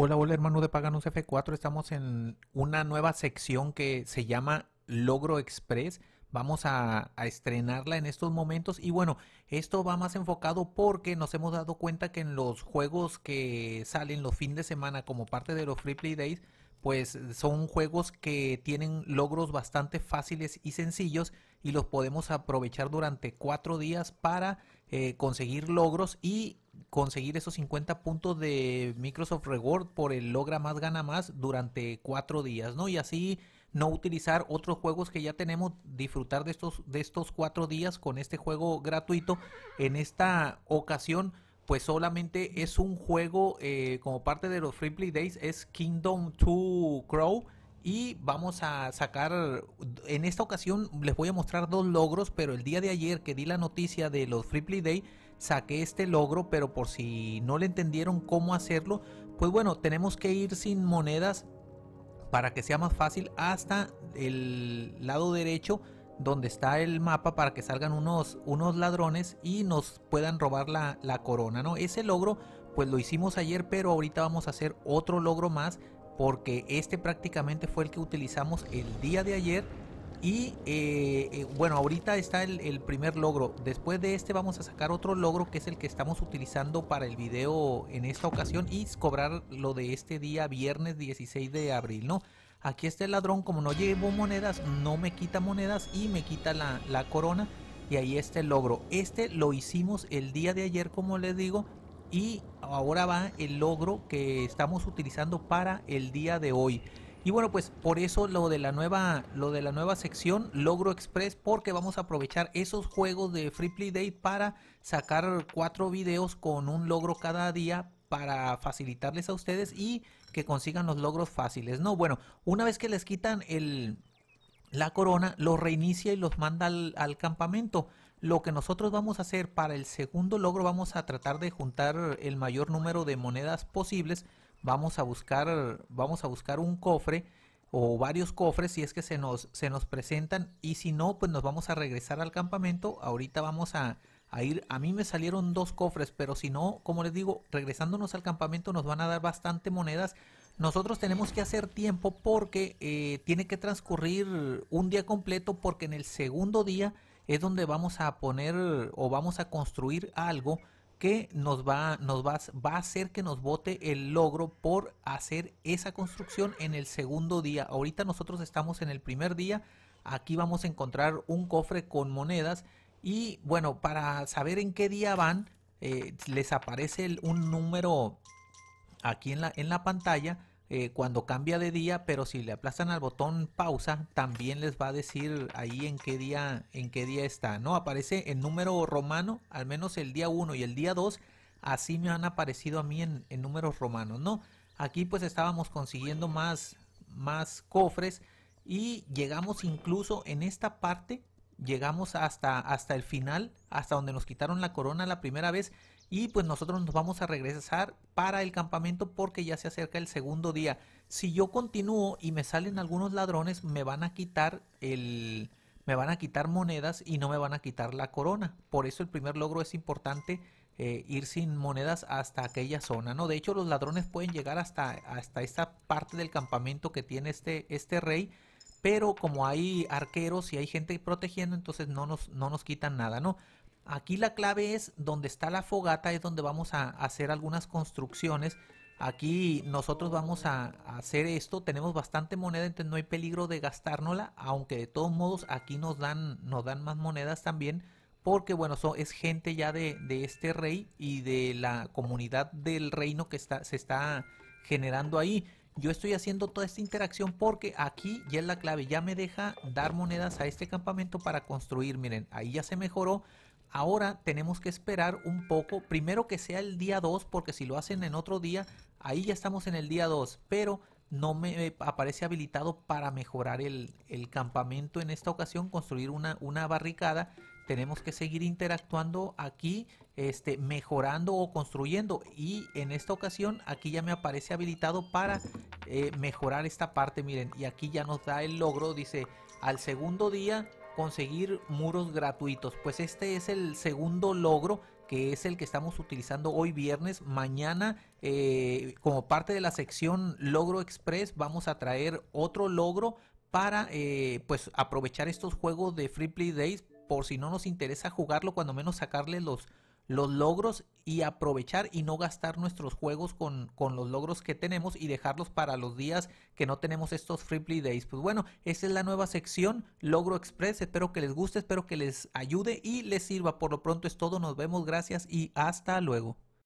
Hola, hola hermano de Paganos F4, estamos en una nueva sección que se llama Logro Express. Vamos a, estrenarla en estos momentos y bueno, esto va más enfocado porque nos hemos dado cuenta que en los juegos que salen los fines de semana como parte de los Free Play Days, pues son juegos que tienen logros bastante fáciles y sencillos y los podemos aprovechar durante cuatro días para eh, conseguir logros y conseguir esos 50 puntos de Microsoft Reward por el logra más gana más durante cuatro días, ¿no? Y así no utilizar otros juegos que ya tenemos, disfrutar de estos, de estos cuatro días con este juego gratuito. En esta ocasión, pues solamente es un juego eh, como parte de los Free Play Days, es Kingdom 2 Crow. Y vamos a sacar, en esta ocasión les voy a mostrar dos logros, pero el día de ayer que di la noticia de los Free Play Day, saqué este logro, pero por si no le entendieron cómo hacerlo, pues bueno, tenemos que ir sin monedas para que sea más fácil hasta el lado derecho donde está el mapa para que salgan unos, unos ladrones y nos puedan robar la, corona, ¿no? Ese logro pues lo hicimos ayer, pero ahorita vamos a hacer otro logro más porque este prácticamente fue el que utilizamos el día de ayer y eh, eh, bueno, ahorita está el, primer logro. Después de este vamos a sacar otro logro que es el que estamos utilizando para el video en esta ocasión y cobrar lo de este día viernes 16 de abril, ¿no? Aquí está el ladrón, como no llevo monedas, no me quita monedas y me quita la, la corona. Y ahí está el logro. Este lo hicimos el día de ayer, como les digo. Y ahora va el logro que estamos utilizando para el día de hoy. Y bueno, pues por eso lo de la nueva, lo de la nueva sección Logro Express, porque vamos a aprovechar esos juegos de Free Play Day para sacar cuatro videos con un logro cada día para facilitarles a ustedes y que consigan los logros fáciles. No, bueno, una vez que les quitan el, la corona, los reinicia y los manda al, campamento. Lo que nosotros vamos a hacer para el segundo logro, vamos a tratar de juntar el mayor número de monedas posibles vamos a buscar, vamos a buscar un cofre o varios cofres si es que se nos, se nos presentan y si no, pues nos vamos a regresar al campamento. Ahorita vamos a, ir, a mí me salieron dos cofres, pero si no, como les digo, regresándonos al campamento nos van a dar bastante monedas. Nosotros tenemos que hacer tiempo porque eh, tiene que transcurrir un día completo porque en el segundo día es donde vamos a poner o vamos a construir algo que nos va, nos va, a hacer que nos vote el logro por hacer esa construcción en el segundo día. Ahorita nosotros estamos en el primer día. Aquí vamos a encontrar un cofre con monedas. Y bueno, para saber en qué día van, eh, les aparece un número aquí en la, en la pantalla eh, cuando cambia de día, pero si le aplastan al botón pausa, también les va a decir ahí en qué día, en qué día está, ¿no? Aparece en número romano, al menos el día 1 y el día 2, así me han aparecido a mí en, números romanos, ¿no? Aquí pues estábamos consiguiendo más, más cofres y llegamos incluso en esta parte llegamos hasta, hasta el final, hasta donde nos quitaron la corona la primera vez. Y pues nosotros nos vamos a regresar para el campamento porque ya se acerca el segundo día. Si yo continúo y me salen algunos ladrones, me van a quitar el. Me van a quitar monedas y no me van a quitar la corona. Por eso el primer logro es importante eh, ir sin monedas hasta aquella zona, ¿no? De hecho, los ladrones pueden llegar hasta, hasta esta parte del campamento que tiene este, este rey pero como hay arqueros y hay gente protegiendo, entonces no nos, no nos quitan nada, ¿no? Aquí la clave es donde está la fogata, es donde vamos a hacer algunas construcciones. Aquí nosotros vamos a, hacer esto, tenemos bastante moneda, entonces no hay peligro de gastárnosla, aunque de todos modos aquí nos dan, nos dan más monedas también, porque bueno, es gente ya de, este rey y de la comunidad del reino que está, se está generando ahí yo estoy haciendo toda esta interacción porque aquí ya es la clave, ya me deja dar monedas a este campamento para construir, miren, ahí ya se mejoró. Ahora tenemos que esperar un poco, primero que sea el día 2, porque si lo hacen en otro día, ahí ya estamos en el día 2, pero no me aparece habilitado para mejorar el, campamento en esta ocasión, construir una, una barricada, tenemos que seguir interactuando aquí, este, mejorando o construyendo. Y en esta ocasión aquí ya me aparece habilitado para eh, mejorar esta parte. Miren, y aquí ya nos da el logro, dice, al segundo día conseguir muros gratuitos. Pues este es el segundo logro que es el que estamos utilizando hoy viernes. Mañana, eh, como parte de la sección Logro Express, vamos a traer otro logro para eh, pues aprovechar estos juegos de Free Play Days por si no nos interesa jugarlo, cuando menos sacarle los los logros y aprovechar y no gastar nuestros juegos con, los logros que tenemos y dejarlos para los días que no tenemos estos Free Play Days. Pues bueno, esa es la nueva sección Logro Express. Espero que les guste, espero que les ayude y les sirva. Por lo pronto es todo. Nos vemos, gracias y hasta luego.